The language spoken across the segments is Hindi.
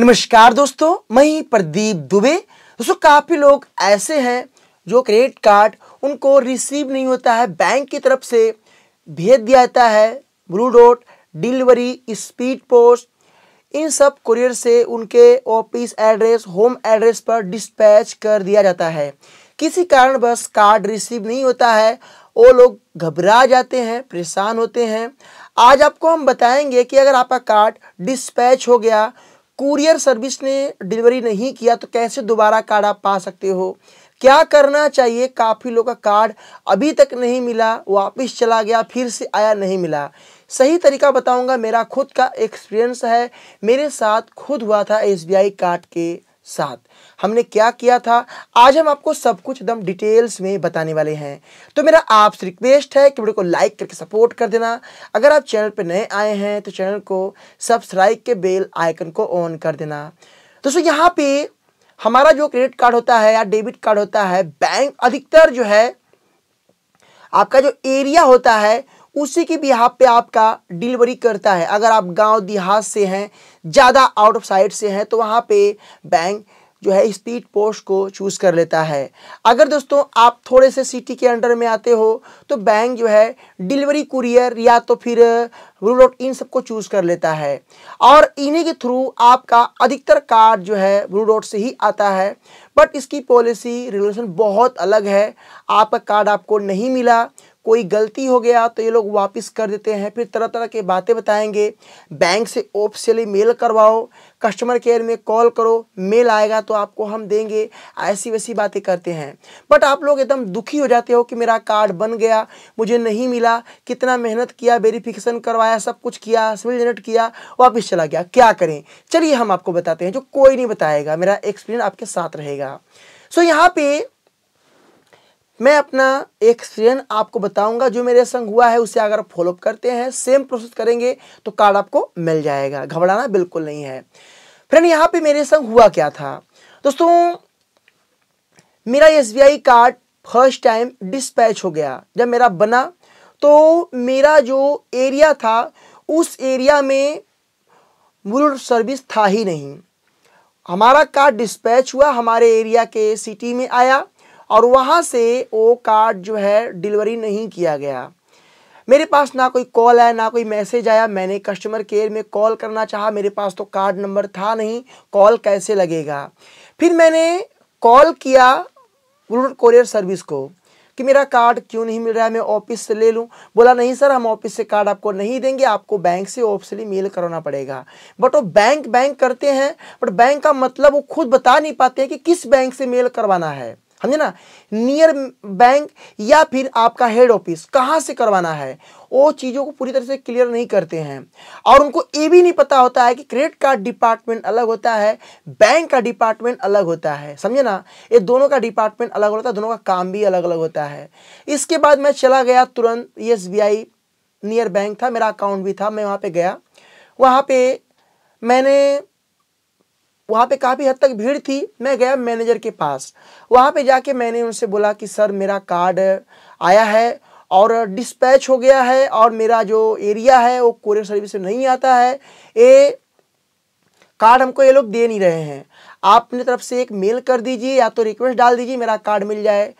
नमस्कार दोस्तों मैं प्रदीप दुबे दोस्तों काफ़ी लोग ऐसे हैं जो क्रेडिट कार्ड उनको रिसीव नहीं होता है बैंक की तरफ से भेज दिया जाता है ब्लू डॉट डिलीवरी स्पीड पोस्ट इन सब कुरियर से उनके ऑफिस एड्रेस होम एड्रेस पर डिस्पैच कर दिया जाता है किसी कारण बस कार्ड रिसीव नहीं होता है वो लोग घबरा जाते हैं परेशान होते हैं आज आपको हम बताएंगे कि अगर आपका कार्ड डिस्पैच हो गया कुरियर सर्विस ने डिलीवरी नहीं किया तो कैसे दोबारा कार्ड आप पा सकते हो क्या करना चाहिए काफ़ी लोगों का कार्ड अभी तक नहीं मिला वापस चला गया फिर से आया नहीं मिला सही तरीका बताऊंगा मेरा खुद का एक्सपीरियंस है मेरे साथ खुद हुआ था एसबीआई कार्ड के साथ हमने क्या किया था आज हम आपको सब कुछ एकदम डिटेल्स में बताने वाले हैं तो मेरा आपसे रिक्वेस्ट है कि वीडियो को लाइक करके सपोर्ट कर देना अगर आप चैनल पर नए आए हैं तो चैनल को सब्सक्राइब के बेल आइकन को ऑन कर देना दोस्तों यहाँ पे हमारा जो क्रेडिट कार्ड होता है या डेबिट कार्ड होता है बैंक अधिकतर जो है आपका जो एरिया होता है उसी के यहाँ पे आपका डिलीवरी करता है अगर आप गांव देहात से हैं ज़्यादा आउट ऑफ साइड से हैं तो वहाँ पे बैंक जो है स्पीड पोस्ट को चूज़ कर लेता है अगर दोस्तों आप थोड़े से सिटी के अंडर में आते हो तो बैंक जो है डिलीवरी कुरियर या तो फिर रूल आउट इन सबको चूज़ कर लेता है और इन्हीं के थ्रू आपका अधिकतर कार्ड जो है रूल आउट से ही आता है बट इसकी पॉलिसी रेगुलेशन बहुत अलग है आपका कार्ड आपको नहीं मिला कोई गलती हो गया तो ये लोग वापस कर देते हैं फिर तरह तरह के बातें बताएंगे बैंक से ऑफिशियली मेल करवाओ कस्टमर केयर में कॉल करो मेल आएगा तो आपको हम देंगे ऐसी वैसी बातें करते हैं बट आप लोग एकदम दुखी हो जाते हो कि मेरा कार्ड बन गया मुझे नहीं मिला कितना मेहनत किया वेरिफिकेशन करवाया सब कुछ किया सिविल जनरेट किया वापस चला गया क्या करें चलिए हम आपको बताते हैं जो कोई नहीं बताएगा मेरा एक्सपीरियंस आपके साथ रहेगा सो so, यहाँ पे मैं अपना एक्सपीरियंस आपको बताऊंगा जो मेरे संग हुआ है उसे अगर फॉलोअप करते हैं सेम प्रोसेस करेंगे तो कार्ड आपको मिल जाएगा घबराना बिल्कुल नहीं है फ्रेंड यहाँ पे मेरे संग हुआ क्या था दोस्तों मेरा S card first time dispatch हो गया जब मेरा बना तो मेरा जो एरिया था उस एरिया में मूल सर्विस था ही नहीं हमारा कार्ड डिस्पैच हुआ हमारे एरिया के सिटी में आया और वहाँ से वो कार्ड जो है डिलीवरी नहीं किया गया मेरे पास ना कोई कॉल आया ना कोई मैसेज आया मैंने कस्टमर केयर में कॉल करना चाहा मेरे पास तो कार्ड नंबर था नहीं कॉल कैसे लगेगा फिर मैंने कॉल किया रूरल कोरियर सर्विस को कि मेरा कार्ड क्यों नहीं मिल रहा है मैं ऑफिस से ले लूं बोला नहीं सर हम ऑफिस से कार्ड आपको नहीं देंगे आपको बैंक से ऑफिसली मेल करवाना पड़ेगा बट वो बैंक बैंक करते हैं बट बैंक का मतलब वो खुद बता नहीं पाते हैं कि किस बैंक से मेल करवाना है समझे ना नियर बैंक या फिर आपका हेड ऑफिस कहाँ से करवाना है वो चीज़ों को पूरी तरह से क्लियर नहीं करते हैं और उनको ये भी नहीं पता होता है कि क्रेडिट कार्ड डिपार्टमेंट अलग होता है बैंक का डिपार्टमेंट अलग होता है समझे ना ये दोनों का डिपार्टमेंट अलग होता है दोनों का काम भी अलग अलग होता है इसके बाद मैं चला गया तुरंत एस नियर बैंक था मेरा अकाउंट भी था मैं वहाँ पर गया वहाँ पर मैंने वहाँ पे काफ़ी हद तक भीड़ थी मैं गया मैनेजर के पास वहाँ पे जाके मैंने उनसे बोला कि सर मेरा कार्ड आया है और डिस्पैच हो गया है और मेरा जो एरिया है वो कोरियर सर्विस में नहीं आता है ये कार्ड हमको ये लोग दे नहीं रहे हैं आप अपनी तरफ से एक मेल कर दीजिए या तो रिक्वेस्ट डाल दीजिए मेरा कार्ड मिल जाए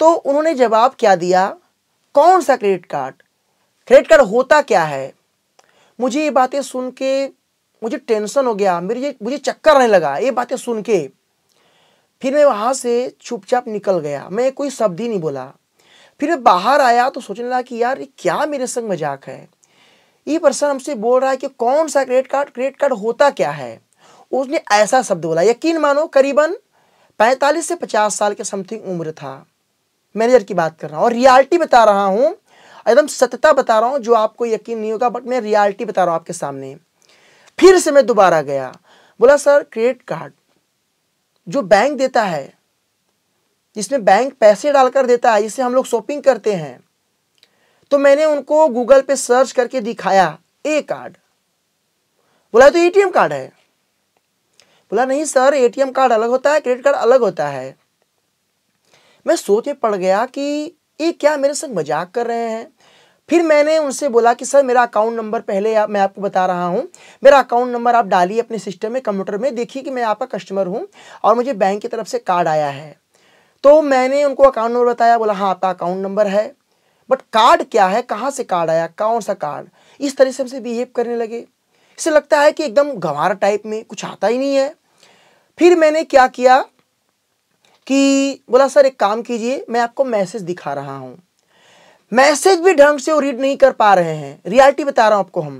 तो उन्होंने जवाब क्या दिया कौन सा क्रेडिट कार्ड क्रेडिट कार्ड होता क्या है मुझे ये बातें सुन के मुझे टेंशन हो गया मेरे ये मुझे चक्कर आने लगा ये बातें सुन के फिर मैं वहाँ से चुपचाप निकल गया मैं कोई शब्द ही नहीं बोला फिर मैं बाहर आया तो सोचने लगा कि यार ये क्या मेरे संग मजाक है ये पर्सन हमसे बोल रहा है कि कौन सा क्रेडिट कार्ड क्रेडिट कार्ड होता क्या है उसने ऐसा शब्द बोला यकीन मानो करीबन 45 से 50 साल के समथिंग उम्र था मैनेजर की बात कर रहा हूँ और रियलिटी बता रहा हूँ एकदम सत्यता बता रहा हूँ जो आपको यकीन नहीं होगा बट मैं रियलिटी बता रहा हूँ आपके सामने फिर से मैं दोबारा गया बोला सर क्रेडिट कार्ड जो बैंक देता है जिसमें बैंक पैसे डालकर देता है जिससे हम लोग शॉपिंग करते हैं तो मैंने उनको गूगल पे सर्च करके दिखाया ए कार्ड बोला तो एटीएम कार्ड है बोला नहीं सर एटीएम कार्ड अलग होता है क्रेडिट कार्ड अलग होता है मैं सोच में पड़ गया कि ये क्या मेरे संग मजाक कर रहे हैं फिर मैंने उनसे बोला कि सर मेरा अकाउंट नंबर पहले आप, मैं आपको बता रहा हूँ मेरा अकाउंट नंबर आप डालिए अपने सिस्टम में कंप्यूटर में देखिए कि मैं आपका कस्टमर हूँ और मुझे बैंक की तरफ से कार्ड आया है तो मैंने उनको अकाउंट नंबर बताया बोला हाँ आपका अकाउंट नंबर है बट कार्ड क्या है कहाँ से कार्ड आया कौन सा कार्ड इस तरह से हमसे बिहेव करने लगे इसे लगता है कि एकदम गंवार टाइप में कुछ आता ही नहीं है फिर मैंने क्या किया कि बोला सर एक काम कीजिए मैं आपको मैसेज दिखा रहा हूँ मैसेज भी ढंग से वो रीड नहीं कर पा रहे हैं रियलिटी बता रहा हूँ आपको हम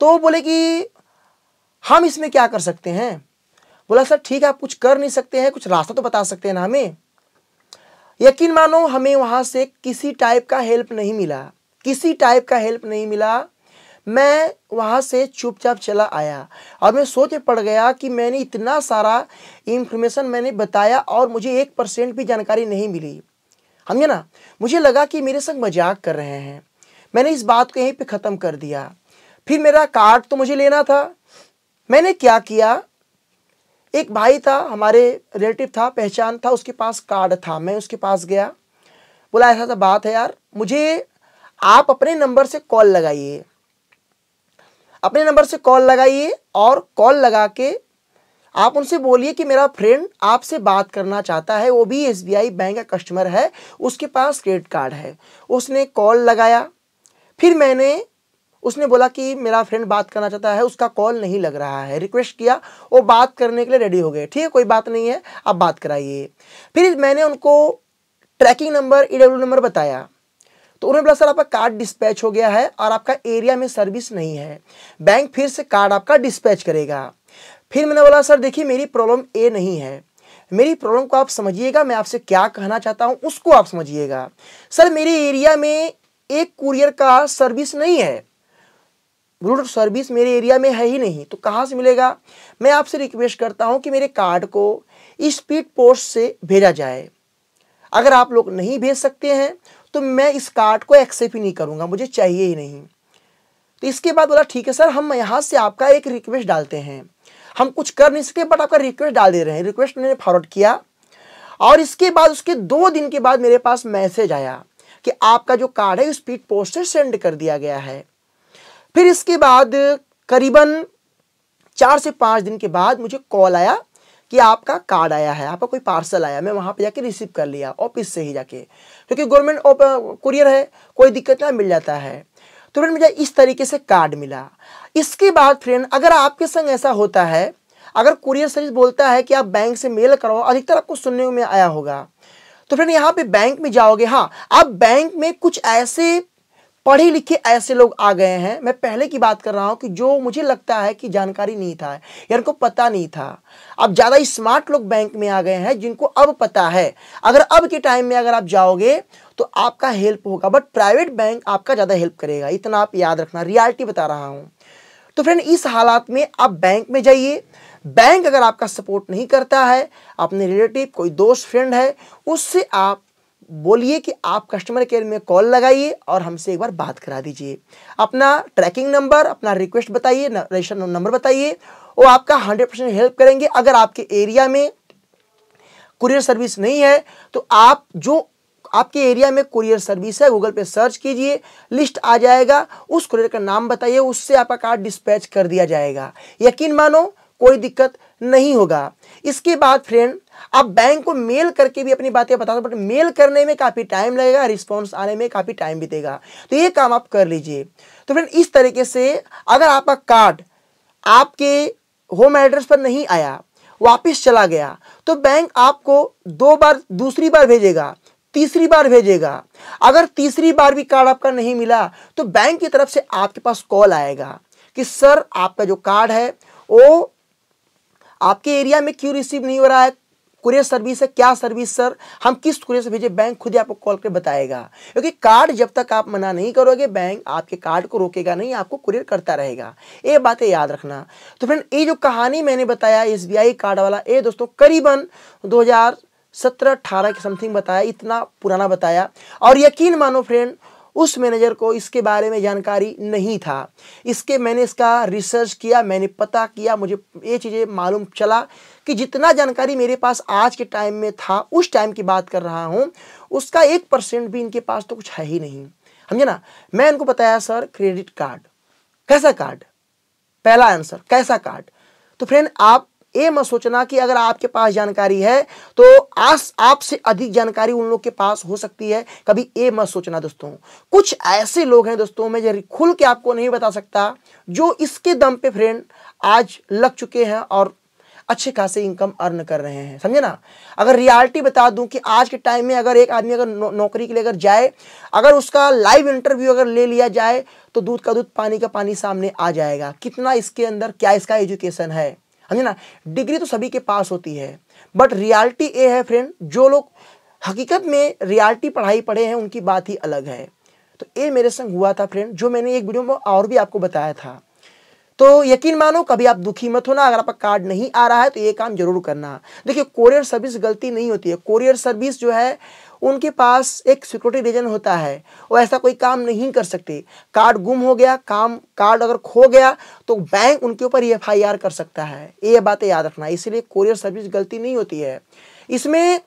तो बोले कि हम इसमें क्या कर सकते हैं बोला सर ठीक है आप कुछ कर नहीं सकते हैं कुछ रास्ता तो बता सकते हैं ना हमें यकीन मानो हमें वहाँ से किसी टाइप का हेल्प नहीं मिला किसी टाइप का हेल्प नहीं मिला मैं वहाँ से चुपचाप चला आया और मैं सोच पड़ गया कि मैंने इतना सारा इन्फॉर्मेशन मैंने बताया और मुझे एक परसेंट भी जानकारी नहीं मिली समझे ना मुझे लगा कि मेरे संग मजाक कर रहे हैं मैंने इस बात को यहीं पे ख़त्म कर दिया फिर मेरा कार्ड तो मुझे लेना था मैंने क्या किया एक भाई था हमारे रिलेटिव था पहचान था उसके पास कार्ड था मैं उसके पास गया बोला ऐसा सा बात है यार मुझे आप अपने नंबर से कॉल लगाइए अपने नंबर से कॉल लगाइए और कॉल लगा के आप उनसे बोलिए कि मेरा फ्रेंड आपसे बात करना चाहता है वो भी एस बैंक का कस्टमर है उसके पास क्रेडिट कार्ड है उसने कॉल लगाया फिर मैंने उसने बोला कि मेरा फ्रेंड बात करना चाहता है उसका कॉल नहीं लग रहा है रिक्वेस्ट किया वो बात करने के लिए रेडी हो गए ठीक है कोई बात नहीं है आप बात कराइए फिर मैंने उनको ट्रैकिंग नंबर ई नंबर बताया तो उन्होंने बोला सर आपका कार्ड डिस्पैच हो गया है और आपका एरिया में सर्विस नहीं है बैंक फिर से कार्ड आपका डिस्पैच करेगा फिर मैंने बोला सर देखिए मेरी प्रॉब्लम ए नहीं है मेरी प्रॉब्लम को आप समझिएगा मैं आपसे क्या कहना चाहता हूँ उसको आप समझिएगा सर मेरे एरिया में एक कुरियर का सर्विस नहीं है ब्लूटूथ सर्विस मेरे एरिया में है ही नहीं तो कहाँ से मिलेगा मैं आपसे रिक्वेस्ट करता हूँ कि मेरे कार्ड को स्पीड पोस्ट से भेजा जाए अगर आप लोग नहीं भेज सकते हैं तो मैं इस कार्ड को एक्सेप्ट ही नहीं करूँगा मुझे चाहिए ही नहीं तो इसके बाद बोला ठीक है सर हम यहाँ से आपका एक रिक्वेस्ट डालते हैं हम कुछ कर नहीं सके बट आपका रिक्वेस्ट डाल दे रहे हैं रिक्वेस्ट मैंने फॉरवर्ड किया और इसके बाद उसके दो दिन के बाद मेरे पास मैसेज आया कि आपका जो कार्ड है स्पीड पोस्ट सेंड कर दिया गया है फिर इसके बाद करीबन चार से पांच दिन के बाद मुझे कॉल आया कि आपका कार्ड आया है आपका कोई पार्सल आया मैं वहां पे जाके रिसीव कर लिया ऑफिस से ही जाके क्योंकि गवर्नमेंट कुरियर uh, है कोई दिक्कत ना मिल जाता है तो फ्रेंड मुझे इस तरीके से कार्ड मिला इसके बाद फ्रेंड अगर आपके संग ऐसा होता है अगर कुरियर सर्विस बोलता है कि आप बैंक से मेल कराओ अधिकतर आपको सुनने में आया होगा तो फ्रेंड यहाँ पे बैंक में जाओगे हाँ आप बैंक में कुछ ऐसे पढ़े लिखे ऐसे लोग आ गए हैं मैं पहले की बात कर रहा हूँ कि जो मुझे लगता है कि जानकारी नहीं था या उनको पता नहीं था अब ज़्यादा स्मार्ट लोग बैंक में आ गए हैं जिनको अब पता है अगर अब के टाइम में अगर आप जाओगे तो आपका हेल्प होगा बट प्राइवेट बैंक आपका ज़्यादा हेल्प करेगा इतना आप याद रखना रियालिटी बता रहा हूँ तो फ्रेंड इस हालात में आप बैंक में जाइए बैंक अगर आपका सपोर्ट नहीं करता है अपने रिलेटिव कोई दोस्त फ्रेंड है उससे आप बोलिए कि आप कस्टमर केयर में कॉल लगाइए और हमसे एक बार बात करा दीजिए अपना ट्रैकिंग नंबर अपना रिक्वेस्ट बताइए रजिस्टर नंबर बताइए वो आपका हंड्रेड परसेंट हेल्प करेंगे अगर आपके एरिया में कुरियर सर्विस नहीं है तो आप जो आपके एरिया में कुरियर सर्विस है गूगल पे सर्च कीजिए लिस्ट आ जाएगा उस कुरियर का नाम बताइए उससे आपका कार्ड डिस्पैच कर दिया जाएगा यकीन मानो कोई दिक्कत नहीं होगा इसके बाद फ्रेंड आप बैंक को मेल करके भी अपनी बातें बता दो बट मेल करने में काफ़ी टाइम लगेगा रिस्पॉन्स आने में काफ़ी टाइम बीतेगा तो ये काम आप कर लीजिए तो फ्रेंड इस तरीके से अगर आपका कार्ड आपके होम एड्रेस पर नहीं आया वापस चला गया तो बैंक आपको दो बार दूसरी बार भेजेगा तीसरी बार भेजेगा अगर तीसरी बार भी कार्ड आपका नहीं मिला तो बैंक की तरफ से आपके पास कॉल आएगा कि सर आपका जो कार्ड है वो आपके एरिया में क्यों रिसीव नहीं हो रहा है कुरियर सर्विस है क्या सर्विस सर हम किस कुरियर से भेजे बैंक खुद ही आपको कॉल कर बताएगा क्योंकि कार्ड जब तक आप मना नहीं करोगे बैंक आपके कार्ड को रोकेगा नहीं आपको कुरियर करता रहेगा ये बातें याद रखना तो फ्रेंड ये जो कहानी मैंने बताया एस कार्ड वाला ये दोस्तों करीबन दो हजार सत्रह अठारह के समथिंग बताया इतना पुराना बताया और यकीन मानो फ्रेंड उस मैनेजर को इसके बारे में जानकारी नहीं था इसके मैंने इसका रिसर्च किया मैंने पता किया मुझे ये चीज़ें मालूम चला कि जितना जानकारी मेरे पास आज के टाइम में था उस टाइम की बात कर रहा हूँ उसका एक परसेंट भी इनके पास तो कुछ है ही नहीं समझे ना मैं इनको बताया सर क्रेडिट कार्ड कैसा कार्ड पहला आंसर कैसा कार्ड तो फ्रेंड आप ये मत सोचना कि अगर आपके पास जानकारी है तो आज आपसे अधिक जानकारी उन लोग के पास हो सकती है कभी ये मत सोचना दोस्तों कुछ ऐसे लोग हैं दोस्तों मैं जर खुल के आपको नहीं बता सकता जो इसके दम पे फ्रेंड आज लग चुके हैं और अच्छे खासे इनकम अर्न कर रहे हैं समझे ना अगर रियलिटी बता दूं कि आज के टाइम में अगर एक आदमी अगर नौ, नौकरी के लिए अगर जाए अगर उसका लाइव इंटरव्यू अगर ले लिया जाए तो दूध का दूध पानी का पानी सामने आ जाएगा कितना इसके अंदर क्या इसका एजुकेशन है समझे ना डिग्री तो सभी के पास होती है बट रियलिटी ये है फ्रेंड जो लोग हकीकत में रियलिटी पढ़ाई पढ़े हैं उनकी बात ही अलग है तो ये मेरे संग हुआ था फ्रेंड जो मैंने एक वीडियो में और भी आपको बताया था तो यकीन मानो कभी आप दुखी मत होना अगर आपका कार्ड नहीं आ रहा है तो ये काम जरूर करना देखिए कोरियर सर्विस गलती नहीं होती है कोरियर सर्विस जो है उनके पास एक सिक्योरिटी रीजन होता है वो ऐसा कोई काम नहीं कर सकते कार्ड गुम हो गया काम कार्ड अगर खो गया तो बैंक उनके ऊपर एफ कर सकता है ये बातें याद रखना इसलिए कोरियर सर्विस गलती नहीं होती है इसमें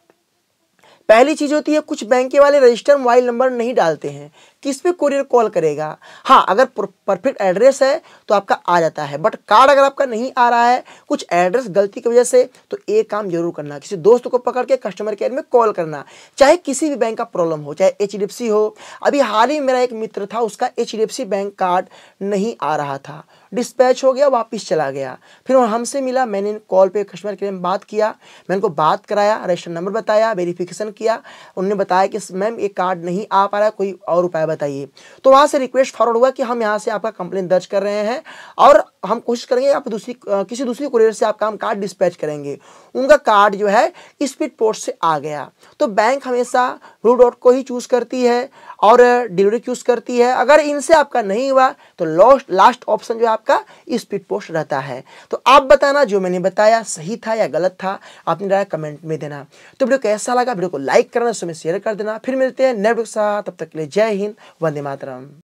पहली चीज़ होती है कुछ बैंक के वाले रजिस्टर मोबाइल नंबर नहीं डालते हैं किस पे कोरियर कॉल करेगा हाँ अगर परफेक्ट एड्रेस है तो आपका आ जाता है बट कार्ड अगर आपका नहीं आ रहा है कुछ एड्रेस गलती की वजह से तो एक काम जरूर करना किसी दोस्त को पकड़ के कस्टमर केयर में कॉल करना चाहे किसी भी बैंक का प्रॉब्लम हो चाहे एच हो अभी हाल ही मेरा एक मित्र था उसका एच बैंक कार्ड नहीं आ रहा था डिस्पैच हो गया वापस चला गया फिर वो हमसे मिला मैंने कॉल पे कस्टमर केयर में बात किया मैंने उनको बात कराया रजिस्टर नंबर बताया वेरिफिकेशन किया उन्होंने बताया कि मैम ये कार्ड नहीं आ पा रहा कोई और उपाय बताइए तो वहां से रिक्वेस्ट फॉरवर्ड हुआ कि हम यहां से आपका कंप्लेन दर्ज कर रहे हैं और हम कोशिश करेंगे आप दूसरी किसी दूसरी कुरियर से आपका हम कार्ड डिस्पैच करेंगे उनका कार्ड जो है स्पीड पोस्ट से आ गया तो बैंक हमेशा ब्लू डॉट को ही चूज़ करती है और डिलीवरी चूज़ करती है अगर इनसे आपका नहीं हुआ तो लास्ट लास्ट ऑप्शन जो आपका स्पीड पोस्ट रहता है तो आप बताना जो मैंने बताया सही था या गलत था आपने राय कमेंट में देना तो वीडियो कैसा लगा वीडियो को लाइक करना उसमें शेयर कर देना फिर मिलते हैं नेटवर्क साथ तब तक के लिए जय हिंद वंदे मातरम